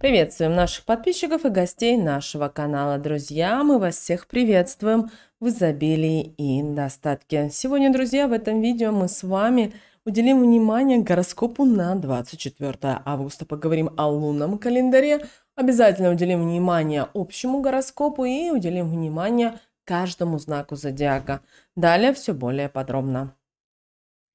Приветствуем наших подписчиков и гостей нашего канала. Друзья, мы вас всех приветствуем в изобилии и достатке. Сегодня, друзья, в этом видео мы с вами уделим внимание гороскопу на 24 августа. Поговорим о лунном календаре. Обязательно уделим внимание общему гороскопу и уделим внимание каждому знаку зодиака. Далее все более подробно.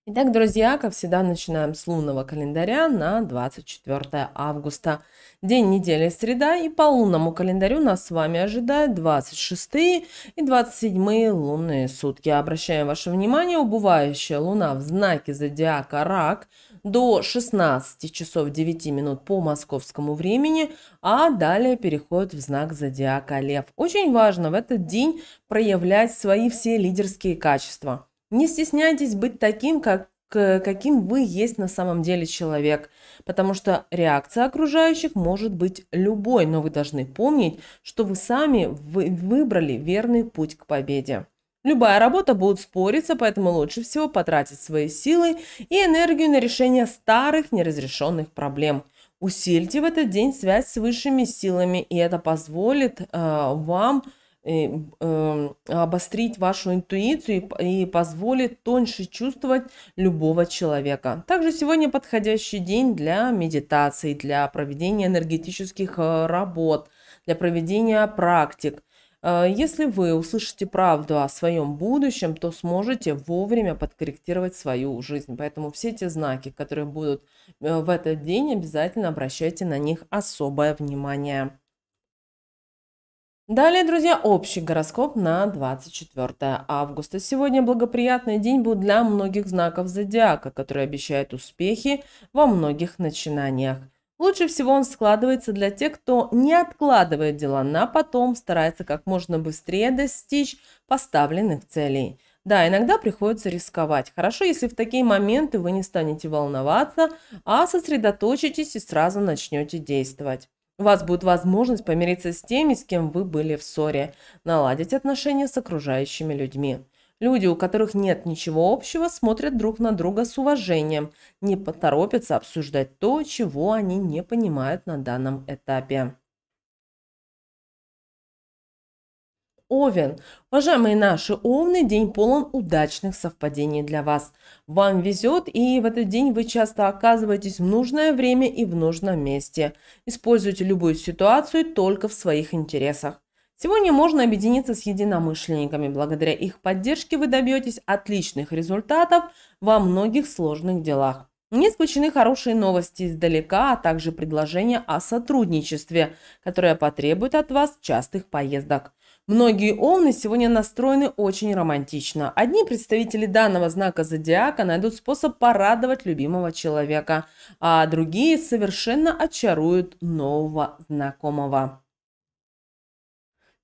Итак, друзья, как всегда, начинаем с лунного календаря на 24 августа. День недели среда, и по лунному календарю нас с вами ожидают 26 и 27 лунные сутки. Обращаем ваше внимание, убывающая луна в знаке зодиака Рак до 16 часов 9 минут по московскому времени, а далее переходит в знак зодиака Лев. Очень важно в этот день проявлять свои все лидерские качества – не стесняйтесь быть таким, как каким вы есть на самом деле человек, потому что реакция окружающих может быть любой, но вы должны помнить, что вы сами вы выбрали верный путь к победе. Любая работа будет спориться, поэтому лучше всего потратить свои силы и энергию на решение старых неразрешенных проблем. Усильте в этот день связь с высшими силами, и это позволит э, вам э, Эм, обострить вашу интуицию и позволит тоньше чувствовать любого человека. Также сегодня подходящий день для медитации, для проведения энергетических э, работ, для проведения практик. Э, если вы услышите правду о своем будущем, то сможете вовремя подкорректировать свою жизнь. Поэтому все те знаки, которые будут э, в этот день, обязательно обращайте на них особое внимание. Далее, друзья, общий гороскоп на 24 августа. Сегодня благоприятный день будет для многих знаков зодиака, которые обещают успехи во многих начинаниях. Лучше всего он складывается для тех, кто не откладывает дела на потом, старается как можно быстрее достичь поставленных целей. Да, иногда приходится рисковать. Хорошо, если в такие моменты вы не станете волноваться, а сосредоточитесь и сразу начнете действовать. У вас будет возможность помириться с теми, с кем вы были в ссоре, наладить отношения с окружающими людьми. Люди, у которых нет ничего общего, смотрят друг на друга с уважением, не поторопятся обсуждать то, чего они не понимают на данном этапе. Овен. Уважаемые наши Овны, день полон удачных совпадений для вас. Вам везет, и в этот день вы часто оказываетесь в нужное время и в нужном месте. Используйте любую ситуацию только в своих интересах. Сегодня можно объединиться с единомышленниками. Благодаря их поддержке вы добьетесь отличных результатов во многих сложных делах. Не исключены хорошие новости издалека, а также предложения о сотрудничестве, которое потребует от вас частых поездок. Многие овны сегодня настроены очень романтично. Одни представители данного знака зодиака найдут способ порадовать любимого человека, а другие совершенно очаруют нового знакомого.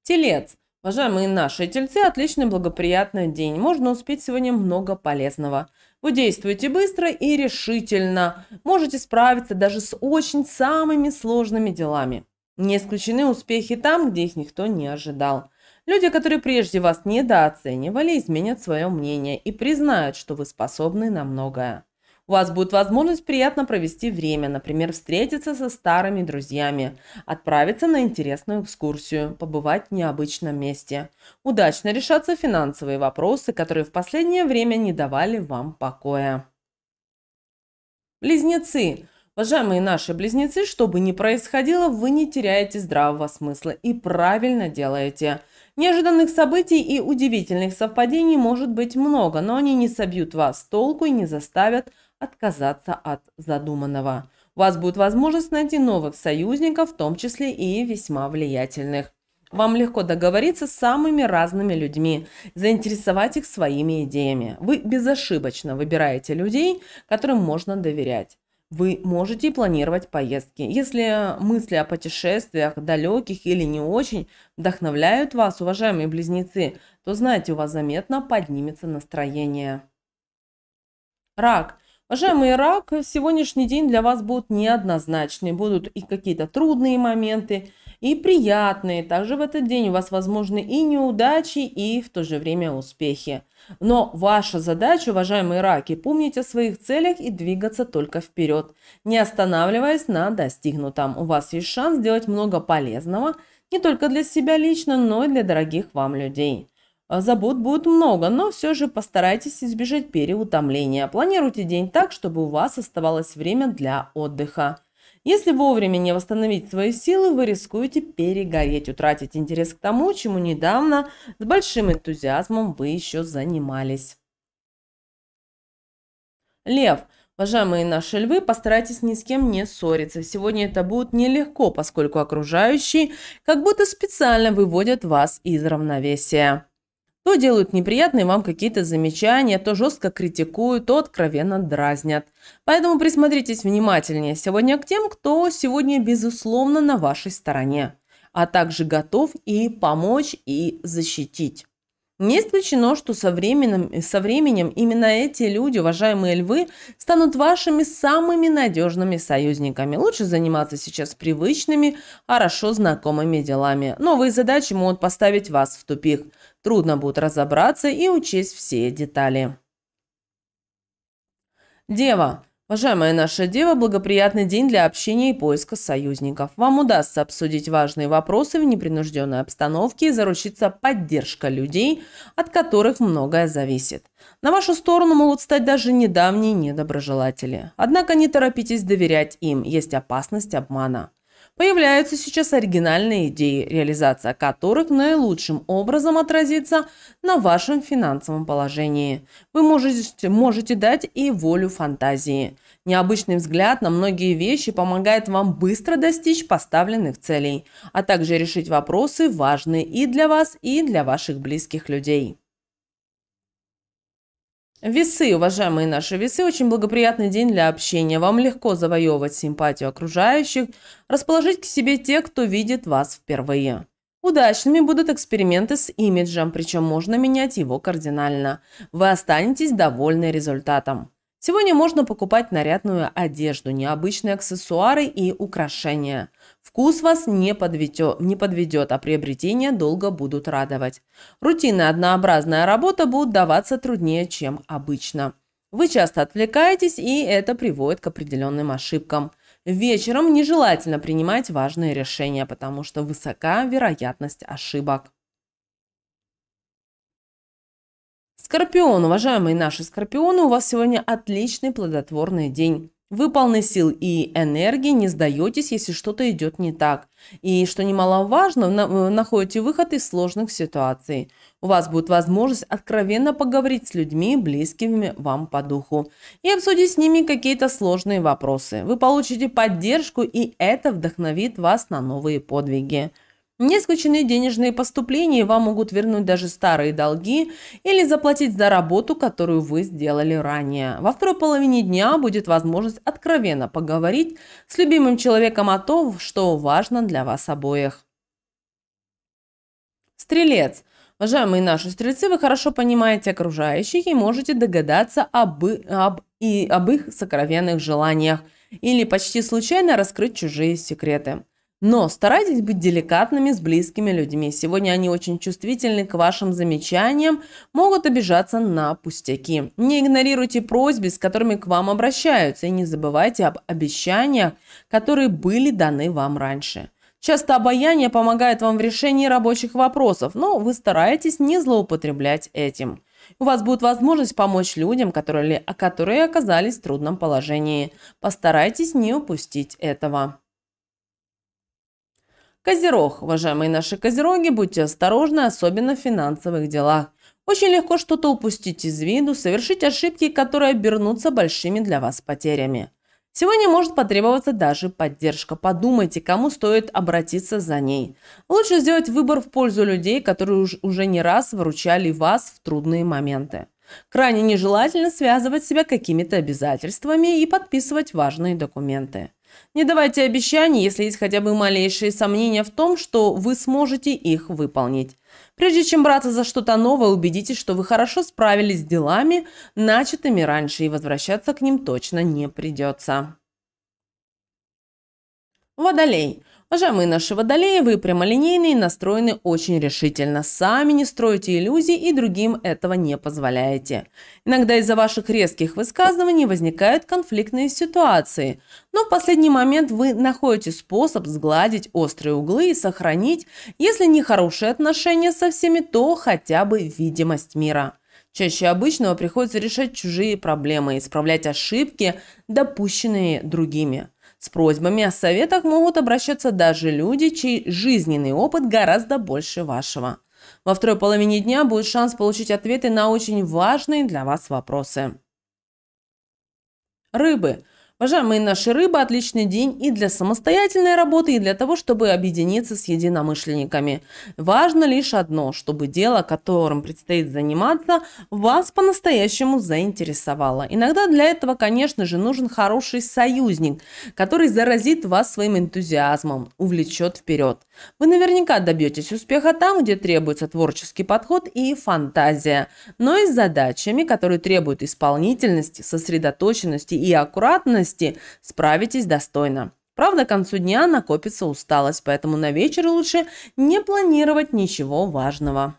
Телец. Уважаемые наши тельцы, отличный благоприятный день. Можно успеть сегодня много полезного. Вы действуете быстро и решительно. Можете справиться даже с очень самыми сложными делами. Не исключены успехи там, где их никто не ожидал. Люди, которые прежде вас недооценивали, изменят свое мнение и признают, что вы способны на многое. У вас будет возможность приятно провести время, например, встретиться со старыми друзьями, отправиться на интересную экскурсию, побывать в необычном месте. Удачно решатся финансовые вопросы, которые в последнее время не давали вам покоя. Близнецы. Уважаемые наши близнецы, что бы ни происходило, вы не теряете здравого смысла и правильно делаете. Неожиданных событий и удивительных совпадений может быть много, но они не собьют вас с толку и не заставят отказаться от задуманного. У вас будет возможность найти новых союзников, в том числе и весьма влиятельных. Вам легко договориться с самыми разными людьми, заинтересовать их своими идеями. Вы безошибочно выбираете людей, которым можно доверять вы можете планировать поездки. Если мысли о путешествиях, далеких или не очень, вдохновляют вас, уважаемые близнецы, то знайте, у вас заметно поднимется настроение. Рак. Уважаемый рак, сегодняшний день для вас будет неоднозначный, будут и какие-то трудные моменты, и приятные. Также в этот день у вас возможны и неудачи, и в то же время успехи. Но ваша задача, уважаемые раки, помнить о своих целях и двигаться только вперед, не останавливаясь на достигнутом. У вас есть шанс сделать много полезного не только для себя лично, но и для дорогих вам людей. А, забот будет много, но все же постарайтесь избежать переутомления. Планируйте день так, чтобы у вас оставалось время для отдыха. Если вовремя не восстановить свои силы, вы рискуете перегореть, утратить интерес к тому, чему недавно с большим энтузиазмом вы еще занимались. Лев. Уважаемые наши львы, постарайтесь ни с кем не ссориться. Сегодня это будет нелегко, поскольку окружающие как будто специально выводят вас из равновесия. То делают неприятные вам какие-то замечания, то жестко критикуют, то откровенно дразнят. Поэтому присмотритесь внимательнее сегодня к тем, кто сегодня безусловно на вашей стороне, а также готов и помочь, и защитить. Не исключено, что со временем, со временем именно эти люди, уважаемые львы, станут вашими самыми надежными союзниками. Лучше заниматься сейчас привычными, хорошо знакомыми делами. Новые задачи могут поставить вас в тупик трудно будет разобраться и учесть все детали. Дева. Уважаемая наша Дева, благоприятный день для общения и поиска союзников. Вам удастся обсудить важные вопросы в непринужденной обстановке и заручиться поддержкой людей, от которых многое зависит. На вашу сторону могут стать даже недавние недоброжелатели. Однако не торопитесь доверять им, есть опасность обмана. Появляются сейчас оригинальные идеи, реализация которых наилучшим образом отразится на вашем финансовом положении. Вы можете, можете дать и волю фантазии. Необычный взгляд на многие вещи помогает вам быстро достичь поставленных целей, а также решить вопросы, важные и для вас, и для ваших близких людей. Весы, уважаемые наши весы, очень благоприятный день для общения. Вам легко завоевывать симпатию окружающих, расположить к себе те, кто видит вас впервые. Удачными будут эксперименты с имиджем, причем можно менять его кардинально. Вы останетесь довольны результатом. Сегодня можно покупать нарядную одежду, необычные аксессуары и украшения – Вкус вас не, подведет, не подведет, а приобретения долго будут радовать. Рутинная однообразная работа будет даваться труднее, чем обычно. Вы часто отвлекаетесь, и это приводит к определенным ошибкам. Вечером нежелательно принимать важные решения, потому что высока вероятность ошибок. Скорпион, уважаемые наши скорпионы, у вас сегодня отличный плодотворный день. Вы полны сил и энергии, не сдаетесь, если что-то идет не так. И, что немаловажно, э, находите выход из сложных ситуаций. У вас будет возможность откровенно поговорить с людьми, близкими вам по духу, и обсудить с ними какие-то сложные вопросы. Вы получите поддержку, и это вдохновит вас на новые подвиги. Не денежные поступления, вам могут вернуть даже старые долги или заплатить за работу, которую вы сделали ранее. Во второй половине дня будет возможность откровенно поговорить с любимым человеком о том, что важно для вас обоих. Стрелец. Уважаемые наши стрельцы, вы хорошо понимаете окружающих и можете догадаться об, об, и об их сокровенных желаниях или почти случайно раскрыть чужие секреты. Но старайтесь быть деликатными с близкими людьми. Сегодня они очень чувствительны к вашим замечаниям, могут обижаться на пустяки. Не игнорируйте просьбы, с которыми к вам обращаются, и не забывайте об обещаниях, которые были даны вам раньше. Часто обаяние помогает вам в решении рабочих вопросов, но вы стараетесь не злоупотреблять этим. У вас будет возможность помочь людям, которые, которые оказались в трудном положении. Постарайтесь не упустить этого. Козерог. Уважаемые наши козероги, будьте осторожны, особенно в финансовых делах. Очень легко что-то упустить из виду, совершить ошибки, которые обернутся большими для вас потерями. Сегодня может потребоваться даже поддержка. Подумайте, кому стоит обратиться за ней. Лучше сделать выбор в пользу людей, которые уж, уже не раз выручали вас в трудные моменты. Крайне нежелательно связывать себя какими-то обязательствами и подписывать важные документы. Не давайте обещаний, если есть хотя бы малейшие сомнения в том, что вы сможете их выполнить. Прежде чем браться за что-то новое, убедитесь, что вы хорошо справились с делами, начатыми раньше, и возвращаться к ним точно не придется. Водолей. Жамы наши водолеи, вы прямолинейные настроены очень решительно. Сами не строите иллюзий и другим этого не позволяете. Иногда из-за ваших резких высказываний возникают конфликтные ситуации. Но в последний момент вы находите способ сгладить острые углы и сохранить, если не хорошие отношения со всеми, то хотя бы видимость мира. Чаще обычного приходится решать чужие проблемы, исправлять ошибки, допущенные другими. С просьбами о советах могут обращаться даже люди, чей жизненный опыт гораздо больше вашего. Во второй половине дня будет шанс получить ответы на очень важные для вас вопросы. Рыбы – Уважаемые наши рыбы, отличный день и для самостоятельной работы, и для того, чтобы объединиться с единомышленниками. Важно лишь одно, чтобы дело, которым предстоит заниматься, вас по-настоящему заинтересовало. Иногда для этого, конечно же, нужен хороший союзник, который заразит вас своим энтузиазмом, увлечет вперед. Вы наверняка добьетесь успеха там, где требуется творческий подход и фантазия, но и с задачами, которые требуют исполнительности, сосредоточенности и аккуратности, усталости. Справитесь достойно. Правда, к концу дня накопится усталость, поэтому на вечер лучше не планировать ничего важного.